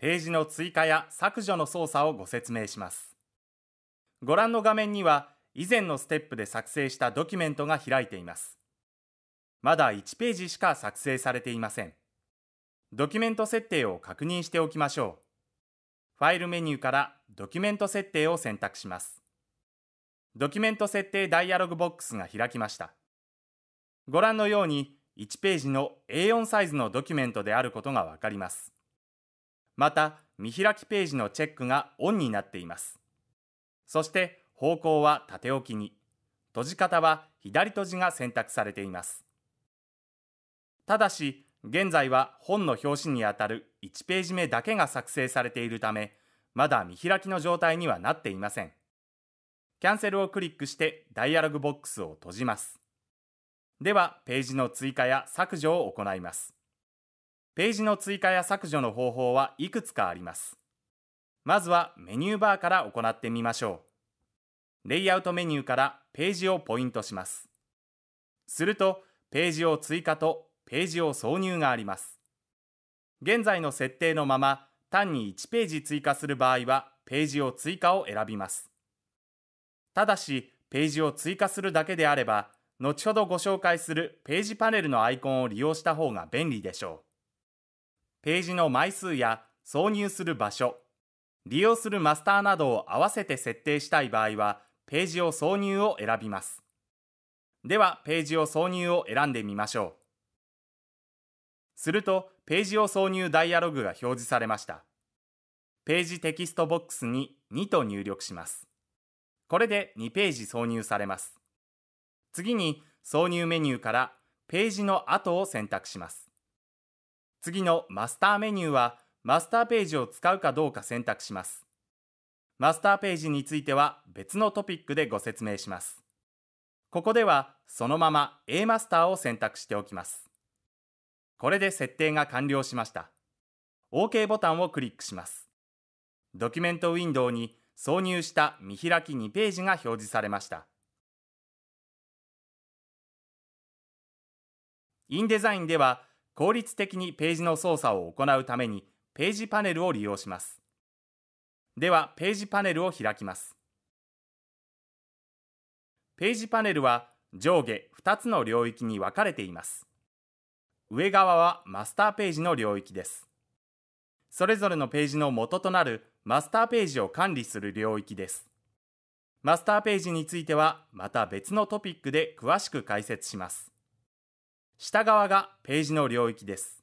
ページの追加や削除の操作をご説明します。ご覧の画面には、以前のステップで作成したドキュメントが開いています。まだ1ページしか作成されていません。ドキュメント設定を確認しておきましょう。ファイルメニューからドキュメント設定を選択します。ドキュメント設定ダイアログボックスが開きました。ご覧のように1ページの A4 サイズのドキュメントであることがわかります。また見開きページのチェックがオンになっています。そして方向は縦置きに、閉じ方は左閉じが選択されています。ただし、現在は本の表紙にあたる1ページ目だけが作成されているため、まだ見開きの状態にはなっていません。キャンセルをクリックしてダイアログボックスを閉じます。では、ページの追加や削除を行います。ページの追加や削除の方法はいくつかあります。まずはメニューバーから行ってみましょう。レイアウトメニューからページをポイントします。すると、ページを追加とページを挿入があります。現在の設定のまま、単に1ページ追加する場合は、ページを追加を選びます。ただし、ページを追加するだけであれば、後ほどご紹介するページパネルのアイコンを利用した方が便利でしょう。ページの枚数や挿入する場所、利用するマスターなどを合わせて設定したい場合は、ページを挿入を選びます。では、ページを挿入を選んでみましょう。すると、ページを挿入ダイアログが表示されました。ページテキストボックスに2と入力します。これで2ページ挿入されます。次に、挿入メニューからページの後を選択します。次のマスターメニューはマスターページを使うかどうか選択します。マスターページについては別のトピックでご説明します。ここではそのまま A マスターを選択しておきます。これで設定が完了しました。OK ボタンをクリックします。ドキュメントウィンドウに挿入した見開き2ページが表示されました。インデザインでは効率的にページの操作を行うためにページパネルを利用します。では、ページパネルを開きます。ページパネルは上下2つの領域に分かれています。上側はマスターページの領域です。それぞれのページの元となるマスターページを管理する領域です。マスターページについてはまた別のトピックで詳しく解説します。下側がページの領域です。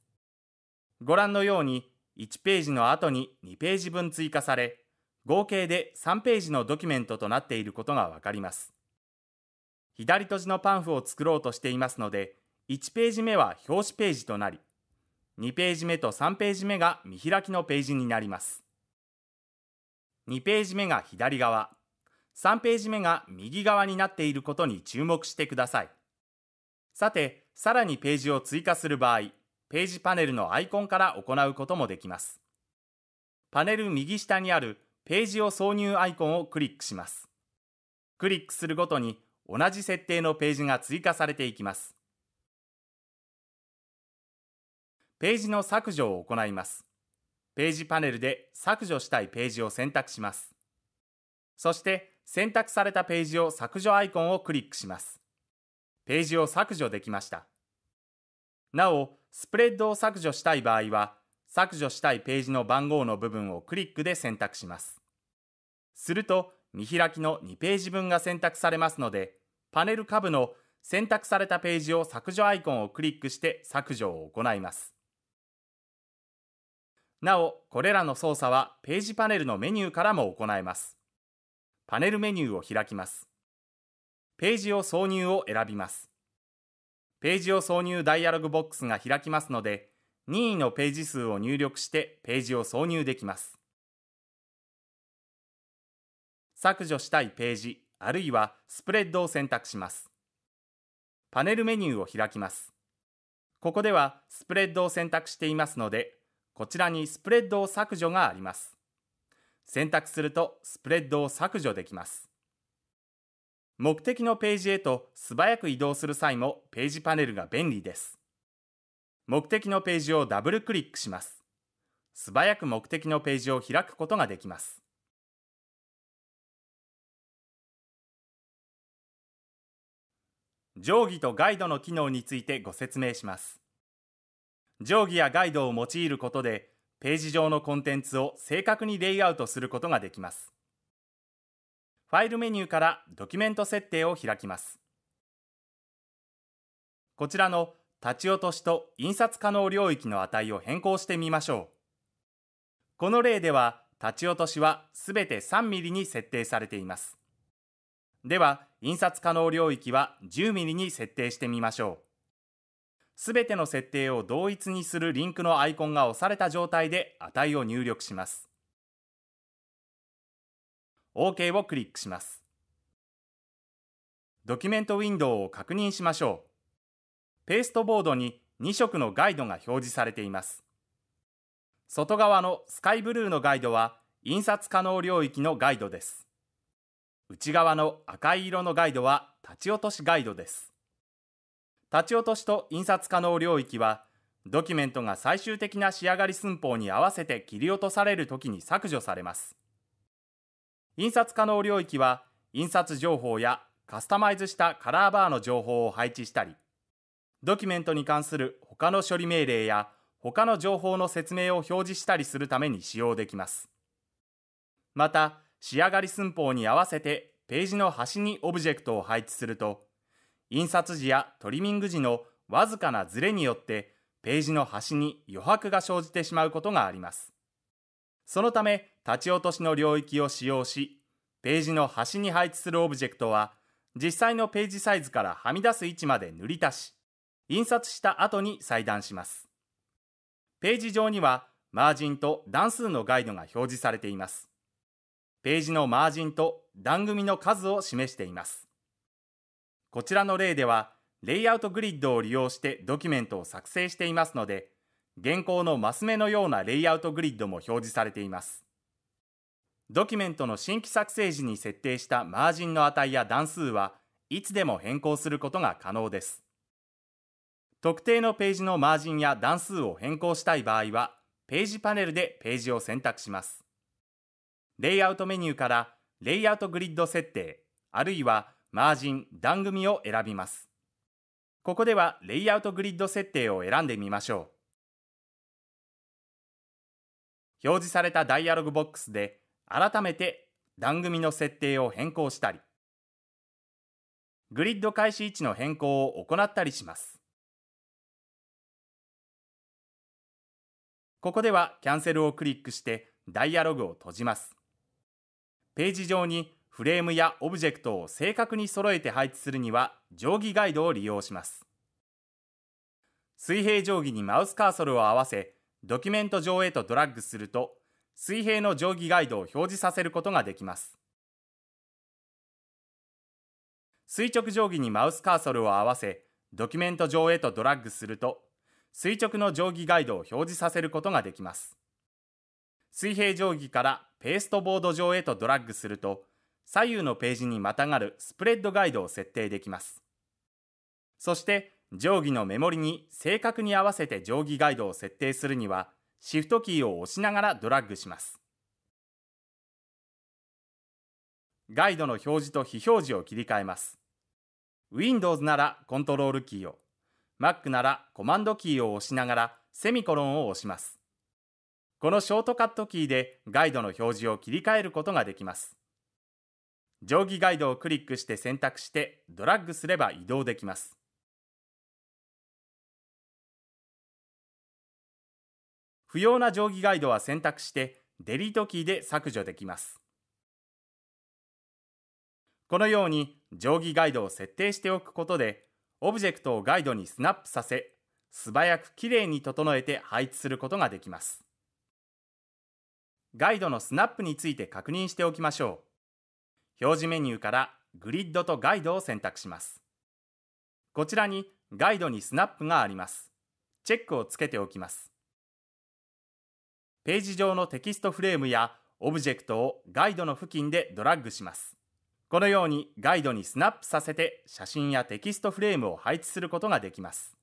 ご覧のように、1ページの後に2ページ分追加され、合計で3ページのドキュメントとなっていることがわかります。左閉じのパンフを作ろうとしていますので、1ページ目は表紙ページとなり、2ページ目と3ページ目が見開きのページになります。2ページ目が左側、3ページ目が右側になっていることに注目してください。さて、さらにページを追加する場合、ページパネルのアイコンから行うこともできます。パネル右下にあるページを挿入アイコンをクリックします。クリックするごとに同じ設定のページが追加されていきます。ページの削除を行います。ページパネルで削除したいページを選択します。そして選択されたページを削除アイコンをクリックします。ページを削除できました。なお、スプレッドを削除したい場合は、削除したいページの番号の部分をクリックで選択します。すると、見開きの2ページ分が選択されますので、パネル下部の選択されたページを削除アイコンをクリックして削除を行います。なお、これらの操作はページパネルのメニューからも行えます。パネルメニューを開きます。ページを挿入を選びます。ページを挿入ダイアログボックスが開きますので、任意のページ数を入力してページを挿入できます。削除したいページ、あるいはスプレッドを選択します。パネルメニューを開きます。ここではスプレッドを選択していますので、こちらにスプレッドを削除があります。選択するとスプレッドを削除できます。目的のページへと素早く移動する際もページパネルが便利です。目的のページをダブルクリックします。素早く目的のページを開くことができます。定規とガイドの機能についてご説明します。定規やガイドを用いることで、ページ上のコンテンツを正確にレイアウトすることができます。ファイルメニューからドキュメント設定を開きます。こちらの立ち落としと印刷可能領域の値を変更してみましょう。この例では、立ち落としはすべて 3mm に設定されています。では、印刷可能領域は 10mm に設定してみましょう。すべての設定を同一にするリンクのアイコンが押された状態で値を入力します。OK をクリックします。ドキュメントウィンドウを確認しましょう。ペーストボードに2色のガイドが表示されています。外側のスカイブルーのガイドは印刷可能領域のガイドです。内側の赤い色のガイドは立ち落としガイドです。立ち落としと印刷可能領域はドキュメントが最終的な仕上がり寸法に合わせて切り落とされるときに削除されます。印刷可能領域は、印刷情報やカスタマイズしたカラーバーの情報を配置したり、ドキュメントに関する他の処理命令や他の情報の説明を表示したりするために使用できます。また、仕上がり寸法に合わせてページの端にオブジェクトを配置すると、印刷時やトリミング時のわずかなズレによってページの端に余白が生じてしまうことがあります。そのため、立ち落としの領域を使用し、ページの端に配置するオブジェクトは、実際のページサイズからはみ出す位置まで塗り足し、印刷した後に裁断します。ページ上には、マージンと段数のガイドが表示されています。ページのマージンと段組の数を示しています。こちらの例では、レイアウトグリッドを利用してドキュメントを作成していますので、現行のマス目のようなレイアウトグリッドも表示されています。ドキュメントの新規作成時に設定したマージンの値や段数はいつでも変更することが可能です。特定のページのマージンや段数を変更したい場合は、ページパネルでページを選択します。レイアウトメニューからレイアウトグリッド設定、あるいはマージン、段組を選びます。ここではレイアウトグリッド設定を選んでみましょう。表示されたダイアログボックスで改めて番組の設定を変更したり、グリッド開始位置の変更を行ったりします。ここではキャンセルをクリックしてダイアログを閉じます。ページ上にフレームやオブジェクトを正確に揃えて配置するには定規ガイドを利用します。水平定規にマウスカーソルを合わせドキュメント上へとドラッグすると、水平の定規ガイドを表示させることができます。垂直定規にマウスカーソルを合わせ、ドキュメント上へとドラッグすると、垂直の定規ガイドを表示させることができます。水平定規からペーストボード上へとドラッグすると、左右のページにまたがるスプレッドガイドを設定できます。そして、定規のメモリに正確に合わせて定規ガイドを設定するには、シフトキーを押しながらドラッグします。ガイドの表示と非表示を切り替えます。Windows ならコントロールキーを、Mac ならコマンドキーを押しながらセミコロンを押します。このショートカットキーでガイドの表示を切り替えることができます。定規ガイドをクリックして選択してドラッグすれば移動できます。不要な定規ガイドは選択してデリートキーで削除できます。このように定規ガイドを設定しておくことでオブジェクトをガイドにスナップさせ素早くきれいに整えて配置することができます。ガイドのスナップについて確認しておきましょう。表示メニューからグリッドとガイドを選択します。こちらにガイドにスナップがあります。チェックをつけておきます。ページ上のテキストフレームやオブジェクトをガイドの付近でドラッグします。このようにガイドにスナップさせて写真やテキストフレームを配置することができます。